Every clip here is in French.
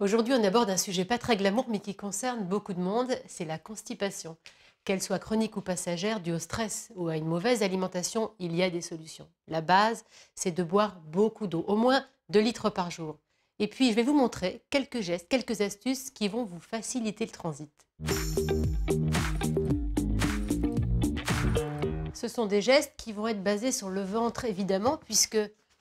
Aujourd'hui, on aborde un sujet pas très glamour, mais qui concerne beaucoup de monde, c'est la constipation. Qu'elle soit chronique ou passagère, due au stress ou à une mauvaise alimentation, il y a des solutions. La base, c'est de boire beaucoup d'eau, au moins 2 litres par jour. Et puis, je vais vous montrer quelques gestes, quelques astuces qui vont vous faciliter le transit ce sont des gestes qui vont être basés sur le ventre, évidemment, puisque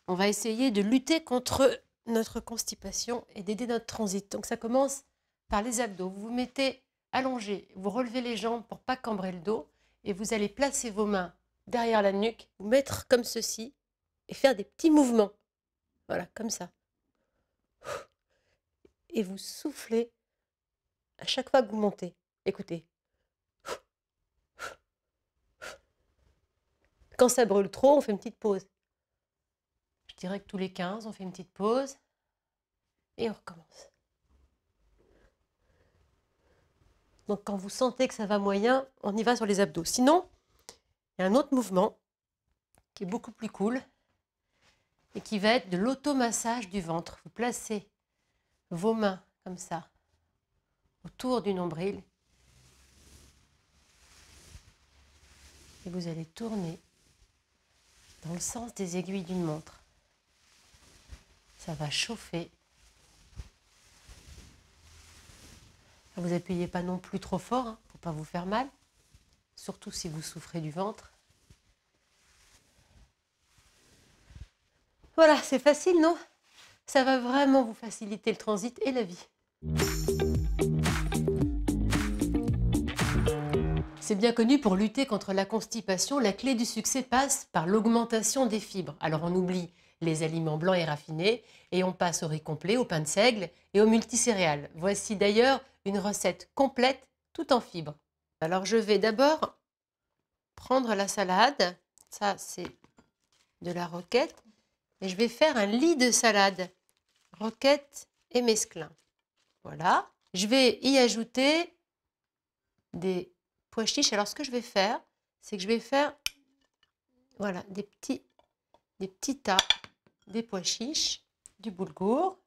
on va essayer de lutter contre notre constipation et d'aider notre transit. Donc ça commence par les abdos. Vous vous mettez allongé, vous relevez les jambes pour pas cambrer le dos et vous allez placer vos mains derrière la nuque, vous mettre comme ceci et faire des petits mouvements. Voilà, comme ça. Et vous soufflez à chaque fois que vous montez. Écoutez. ça brûle trop, on fait une petite pause. Je dirais que tous les 15, on fait une petite pause et on recommence. Donc quand vous sentez que ça va moyen, on y va sur les abdos. Sinon, il y a un autre mouvement qui est beaucoup plus cool et qui va être de l'automassage du ventre. Vous placez vos mains comme ça autour du nombril et vous allez tourner dans le sens des aiguilles d'une montre. Ça va chauffer. Vous appuyez pas non plus trop fort hein, pour pas vous faire mal, surtout si vous souffrez du ventre. Voilà, c'est facile, non Ça va vraiment vous faciliter le transit et la vie. C'est bien connu, pour lutter contre la constipation, la clé du succès passe par l'augmentation des fibres. Alors on oublie les aliments blancs et raffinés et on passe au riz complet, au pain de seigle et aux multicéréales. Voici d'ailleurs une recette complète tout en fibres. Alors je vais d'abord prendre la salade. Ça c'est de la roquette. Et je vais faire un lit de salade. Roquette et mesclin. Voilà. Je vais y ajouter des pois Alors, ce que je vais faire, c'est que je vais faire voilà, des, petits, des petits tas des pois chiches, du boulgour.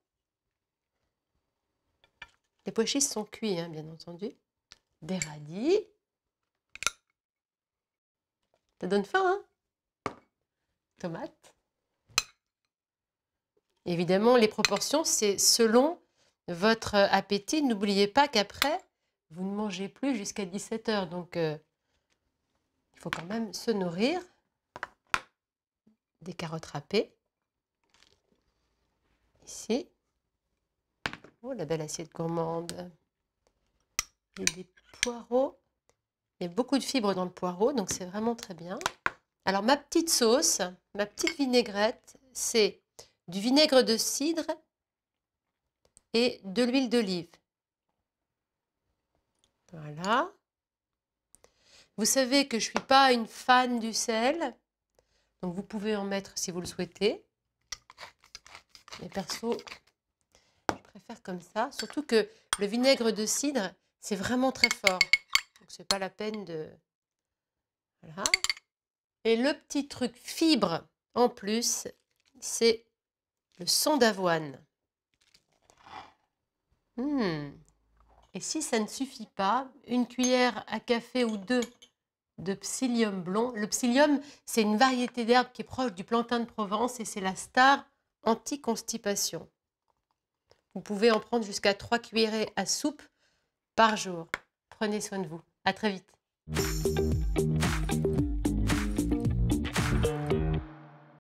Les pois chiches sont cuits, hein, bien entendu. Des radis. Ça donne faim, hein Tomates. Évidemment, les proportions, c'est selon votre appétit. N'oubliez pas qu'après, vous ne mangez plus jusqu'à 17h. Donc, euh, il faut quand même se nourrir. Des carottes râpées. Ici. Oh, la belle assiette gourmande. Et des poireaux. Il y a beaucoup de fibres dans le poireau, donc c'est vraiment très bien. Alors, ma petite sauce, ma petite vinaigrette, c'est du vinaigre de cidre et de l'huile d'olive. Voilà. Vous savez que je ne suis pas une fan du sel. Donc vous pouvez en mettre si vous le souhaitez. Mais perso, je préfère comme ça. Surtout que le vinaigre de cidre, c'est vraiment très fort. Donc c'est pas la peine de... Voilà. Et le petit truc fibre en plus, c'est le son d'avoine. Hmm. Et si ça ne suffit pas, une cuillère à café ou deux de psyllium blond. Le psyllium, c'est une variété d'herbe qui est proche du plantain de Provence et c'est la star anti-constipation. Vous pouvez en prendre jusqu'à trois cuillerées à soupe par jour. Prenez soin de vous. À très vite.